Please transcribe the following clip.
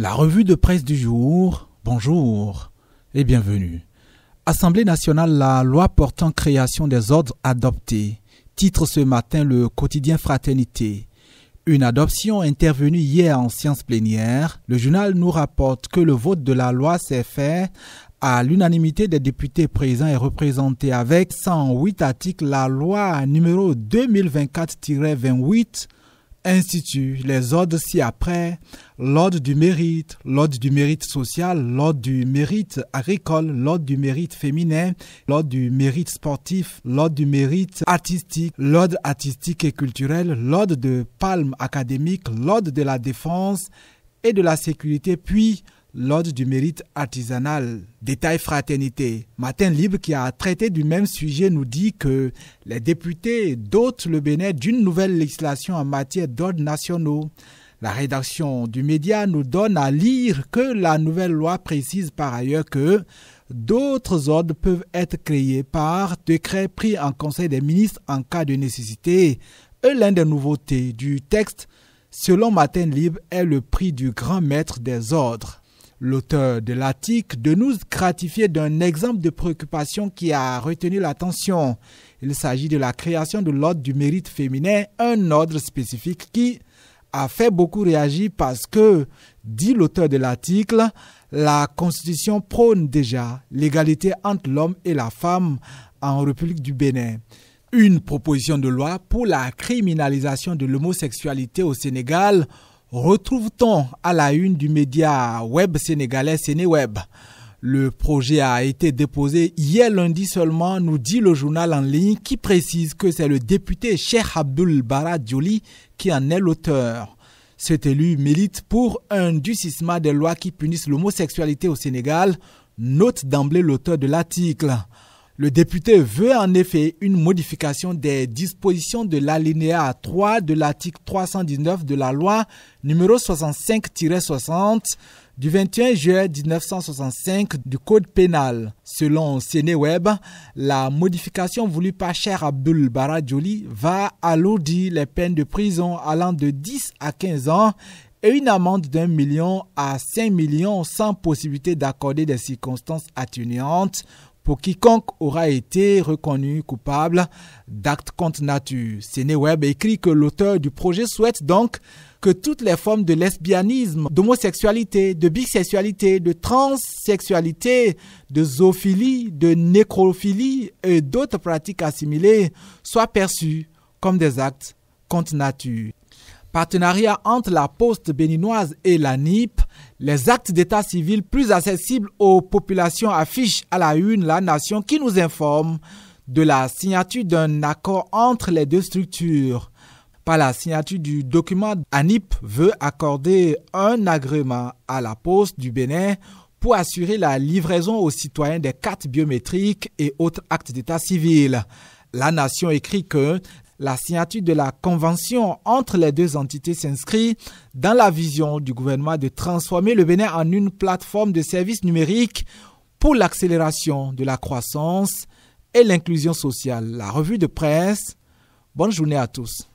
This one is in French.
La revue de presse du jour, bonjour et bienvenue. Assemblée nationale, la loi portant création des ordres adoptés. Titre ce matin le quotidien Fraternité. Une adoption intervenue hier en séance plénière, le journal nous rapporte que le vote de la loi s'est fait à l'unanimité des députés présents et représentés avec 108 articles, la loi numéro 2024-28 institue les ordres ci-après, l'ordre du mérite, l'ordre du mérite social, l'ordre du mérite agricole, l'ordre du mérite féminin, l'ordre du mérite sportif, l'ordre du mérite artistique, l'ordre artistique et culturel, l'ordre de palme académique, l'ordre de la défense et de la sécurité, puis l'Ordre du mérite artisanal. Détail fraternité. Matin Libre, qui a traité du même sujet, nous dit que les députés dotent le Bénin d'une nouvelle législation en matière d'ordres nationaux. La rédaction du média nous donne à lire que la nouvelle loi précise par ailleurs que d'autres ordres peuvent être créés par décret pris en Conseil des ministres en cas de nécessité. Et l'un des nouveautés du texte, selon Matin Libre, est le prix du grand maître des ordres l'auteur de l'article, de nous gratifier d'un exemple de préoccupation qui a retenu l'attention. Il s'agit de la création de l'ordre du mérite féminin, un ordre spécifique qui a fait beaucoup réagir parce que, dit l'auteur de l'article, la Constitution prône déjà l'égalité entre l'homme et la femme en République du Bénin. Une proposition de loi pour la criminalisation de l'homosexualité au Sénégal retrouve-t-on à la une du média web sénégalais Sénéweb le projet a été déposé hier lundi seulement, nous dit le journal en ligne qui précise que c'est le député Cheikh Abdul Bara qui en est l'auteur. Cet élu milite pour un durcissement des lois qui punissent l'homosexualité au Sénégal, note d'emblée l'auteur de l'article. Le député veut en effet une modification des dispositions de l'alinéa 3 de l'article 319 de la loi numéro 65-60 du 21 juillet 1965 du Code pénal. Selon Sénéweb, la modification voulue par Cher Abdul Baradjoli va alourdir les peines de prison allant de 10 à 15 ans et une amende d'un million à 5 millions sans possibilité d'accorder des circonstances atténuantes pour quiconque aura été reconnu coupable d'actes contre nature. Sénéweb écrit que l'auteur du projet souhaite donc que toutes les formes de lesbianisme, d'homosexualité, de bisexualité, de transsexualité, de zoophilie, de nécrophilie et d'autres pratiques assimilées soient perçues comme des actes contre nature partenariat entre la poste béninoise et la NIP, les actes d'état civil plus accessibles aux populations affichent à la une la nation qui nous informe de la signature d'un accord entre les deux structures. Par la signature du document, ANIP veut accorder un agrément à la poste du Bénin pour assurer la livraison aux citoyens des cartes biométriques et autres actes d'état civil. La Nation écrit que la signature de la convention entre les deux entités s'inscrit dans la vision du gouvernement de transformer le Bénin en une plateforme de services numériques pour l'accélération de la croissance et l'inclusion sociale. La revue de presse. Bonne journée à tous.